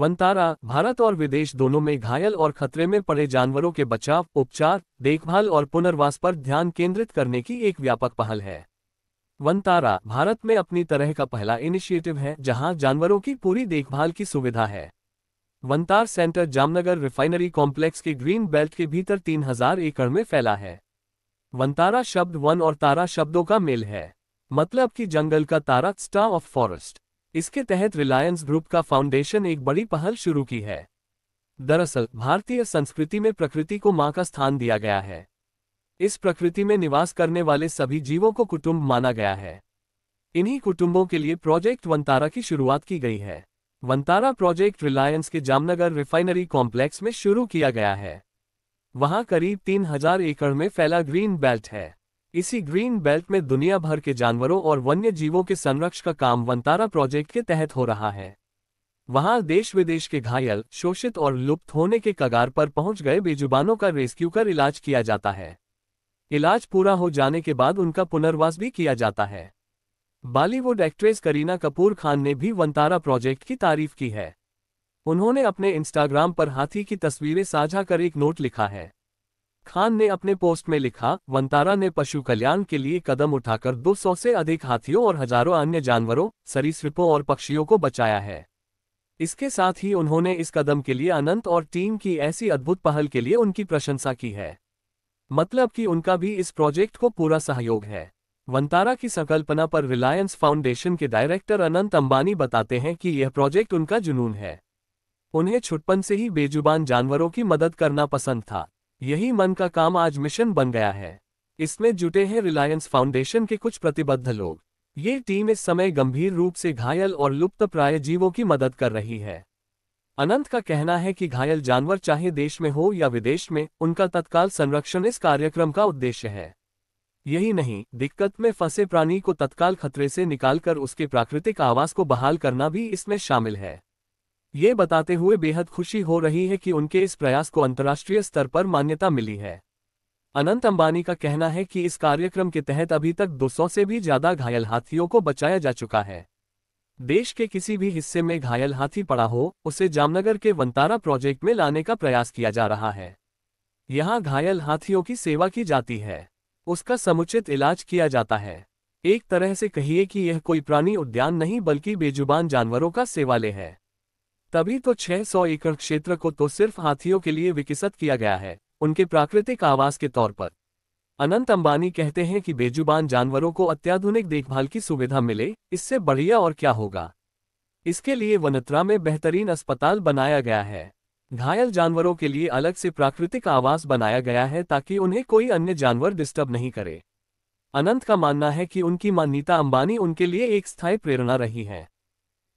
वंतारा भारत और विदेश दोनों में घायल और खतरे में पड़े जानवरों के बचाव उपचार देखभाल और पुनर्वास पर ध्यान केंद्रित करने की एक व्यापक पहल है तारा भारत में अपनी तरह का पहला इनिशिएटिव है जहां जानवरों की पूरी देखभाल की सुविधा है Vantara centre Jamnagar refinery complex के ग्रीन बेल्ट के भीतर 3000 एकड़ में फैला है वनतारा शब्द वन और तारा शब्दों का मेल है मतलब कि जंगल का तारा स्टार ऑफ फॉरेस्ट इसके तहत रिलायंस ग्रुप का फाउंडेशन एक बड़ी पहल शुरू की है दरअसल भारतीय संस्कृति में प्रकृति को मां का स्थान दिया गया है इस प्रकृति में निवास करने वाले सभी जीवों को कुटुंब माना गया है इन्हीं कुटुंबों के लिए प्रोजेक्ट वंतारा की शुरुआत की गई है वंतारा प्रोजेक्ट रिलायंस के जामनगर रिफाइनरी कॉम्प्लेक्स में शुरू किया गया है वहां करीब 3000 एकड़ में फैला ग्रीन बेल्ट है इसी ग्रीन बेल्ट में दुनिया भर के जानवरों और वन्य जीवों के संरक्षण का काम वंतारा प्रोजेक्ट के तहत हो रहा है वहां देश विदेश के घायल शोषित और लुप्त होने के कगार पर पहुंच गए बेजुबानों का रेस्क्यू कर इलाज किया जाता है इलाज पूरा हो जाने के बाद उनका पुनर्वास भी किया जाता है बॉलीवुड एक्ट्रेस करीना कपूर खान ने भी वंतारा प्रोजेक्ट की तारीफ की है उन्होंने अपने इंस्टाग्राम पर हाथी की तस्वीरें साझा कर एक नोट लिखा है खान ने अपने पोस्ट में लिखा वंतारा ने पशु कल्याण के लिए कदम उठाकर 200 से अधिक हाथियों और हजारों अन्य जानवरों सरीसृपों और पक्षियों को बचाया है इसके साथ ही उन्होंने इस कदम के लिए अनंत और टीम की ऐसी अद्भुत पहल के लिए उनकी प्रशंसा की है मतलब कि उनका भी इस प्रोजेक्ट को पूरा सहयोग है वंतारा की संकल्पना पर रिलायंस फाउंडेशन के डायरेक्टर अनंत अंबानी बताते हैं कि यह प्रोजेक्ट उनका जुनून है उन्हें छुटपन से ही बेजुबान जानवरों की मदद करना पसंद था यही मन का काम आज मिशन बन गया है इसमें जुटे हैं रिलायंस फाउंडेशन के कुछ प्रतिबद्ध लोग ये टीम इस समय गंभीर रूप से घायल और प्राय जीवों की मदद कर रही है अनंत का कहना है कि घायल जानवर चाहे देश में हो या विदेश में उनका तत्काल संरक्षण इस कार्यक्रम का उद्देश्य है यही नहीं दिक्कत में फंसे प्राणी को तत्काल खतरे से निकालकर उसके प्राकृतिक आवास को बहाल करना भी इसमें शामिल है ये बताते हुए बेहद खुशी हो रही है कि उनके इस प्रयास को अंतर्राष्ट्रीय स्तर पर मान्यता मिली है अनंत अंबानी का कहना है कि इस कार्यक्रम के तहत अभी तक 200 से भी ज्यादा घायल हाथियों को बचाया जा चुका है देश के किसी भी हिस्से में घायल हाथी पड़ा हो उसे जामनगर के वंतारा प्रोजेक्ट में लाने का प्रयास किया जा रहा है यहाँ घायल हाथियों की सेवा की जाती है उसका समुचित इलाज किया जाता है एक तरह से कहिए कि यह कोई प्राणी उद्यान नहीं बल्कि बेजुबान जानवरों का सेवालय है तभी तो 600 एकड़ क्षेत्र को तो सिर्फ हाथियों के लिए विकसित किया गया है उनके प्राकृतिक आवास के तौर पर अनंत अंबानी कहते हैं कि बेजुबान जानवरों को अत्याधुनिक देखभाल की सुविधा मिले इससे बढ़िया और क्या होगा इसके लिए वनत्रा में बेहतरीन अस्पताल बनाया गया है घायल जानवरों के लिए अलग से प्राकृतिक आवास बनाया गया है ताकि उन्हें कोई अन्य जानवर डिस्टर्ब नहीं करे अनंत का मानना है कि उनकी मान्यता अंबानी उनके लिए एक स्थायी प्रेरणा रही है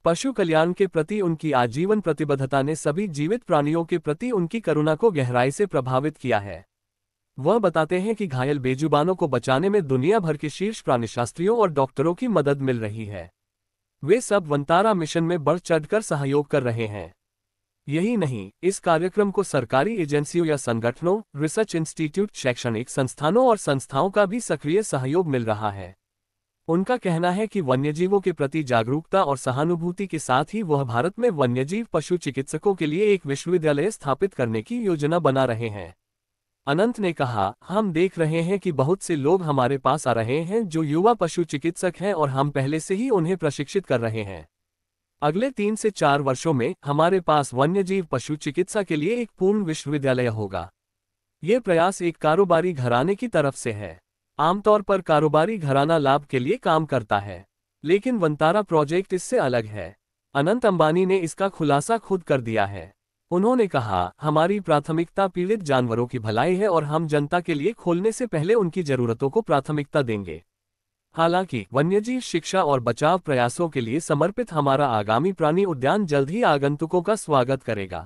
पशु कल्याण के प्रति उनकी आजीवन प्रतिबद्धता ने सभी जीवित प्राणियों के प्रति उनकी करुणा को गहराई से प्रभावित किया है वह बताते हैं कि घायल बेजुबानों को बचाने में दुनिया भर के शीर्ष प्राणीशास्त्रियों और डॉक्टरों की मदद मिल रही है वे सब वंतारा मिशन में बढ़ चढ़कर सहयोग कर रहे हैं यही नहीं इस कार्यक्रम को सरकारी एजेंसियों या संगठनों रिसर्च इंस्टीट्यूट शैक्षणिक संस्थानों और संस्थाओं का भी सक्रिय सहयोग मिल रहा है उनका कहना है कि वन्यजीवों के प्रति जागरूकता और सहानुभूति के साथ ही वह भारत में वन्यजीव पशु चिकित्सकों के लिए एक विश्वविद्यालय स्थापित करने की योजना बना रहे हैं अनंत ने कहा हम देख रहे हैं कि बहुत से लोग हमारे पास आ रहे हैं जो युवा पशु चिकित्सक हैं और हम पहले से ही उन्हें प्रशिक्षित कर रहे हैं अगले तीन से चार वर्षों में हमारे पास वन्यजीव पशु चिकित्सा के लिए एक पूर्ण विश्वविद्यालय होगा ये प्रयास एक कारोबारी घराने की तरफ से है आमतौर पर कारोबारी घराना लाभ के लिए काम करता है लेकिन वंतारा प्रोजेक्ट इससे अलग है अनंत अंबानी ने इसका खुलासा खुद कर दिया है उन्होंने कहा हमारी प्राथमिकता पीड़ित जानवरों की भलाई है और हम जनता के लिए खोलने से पहले उनकी जरूरतों को प्राथमिकता देंगे हालांकि वन्यजीव शिक्षा और बचाव प्रयासों के लिए समर्पित हमारा आगामी प्राणी उद्यान जल्द ही आगंतुकों का स्वागत करेगा